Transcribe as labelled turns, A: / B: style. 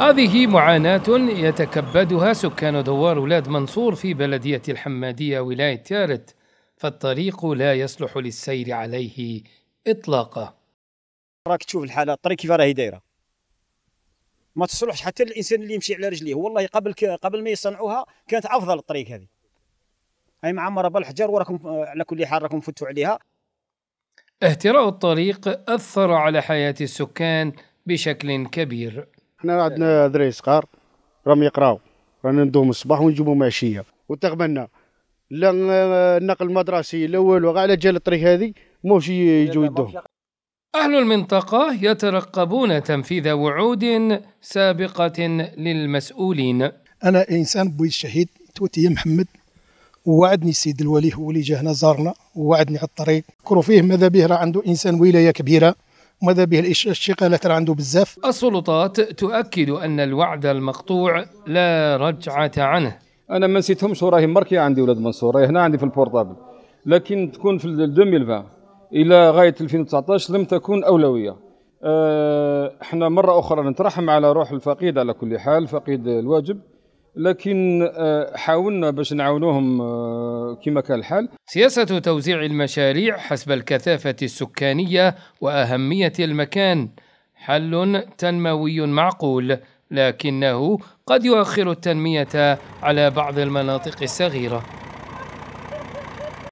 A: هذه معاناة يتكبدها سكان دوار ولاد منصور في بلدية الحمادية ولاية تارت فالطريق لا يصلح للسير عليه إطلاقا
B: راك تشوف الحالة الطريق كيف راهي
C: دايرة ما تصلحش حتى الإنسان اللي يمشي على رجليه والله قبل قبل ما يصنعوها كانت أفضل الطريق هذه أي معمرة بالحجر وراكم آه، على كل حال راكم
A: فتوا عليها اهتراء الطريق أثر على حياة السكان
B: بشكل كبير حنا عندنا دراري صغار راهم يقراو رانا ندوم الصباح ونجيبو معشيه وتغبنا لا النقل المدرسي لا والو على جال الطريق هذه موش يجو يدوهم
A: أهل المنطقة يترقبون تنفيذ وعود سابقة للمسؤولين
D: أنا إنسان بوي الشهيد توتي محمد ووعدني السيد الولي هو اللي جا هنا زارنا ووعدني على الطريق كرو فيه ماذا به راه عنده إنسان ولاية كبيرة وماذا به الاشتغال ترى عنده بزاف
A: السلطات تؤكد أن الوعد المقطوع لا رجعة عنه
C: أنا ما نسيتهمش وراهي مركي عندي ولاد منصور هنا عندي في البورتابل لكن تكون في 2020 إلى غاية 2019 لم تكون أولوية آه، احنا مرة أخرى نترحم على روح الفقيد على كل حال فقيد الواجب لكن آه، حاولنا باش نعاونوهم آه، كما كان الحال
A: سياسة توزيع المشاريع حسب الكثافة السكانية وأهمية المكان حل تنموي معقول لكنه قد يؤخر التنمية على بعض المناطق الصغيرة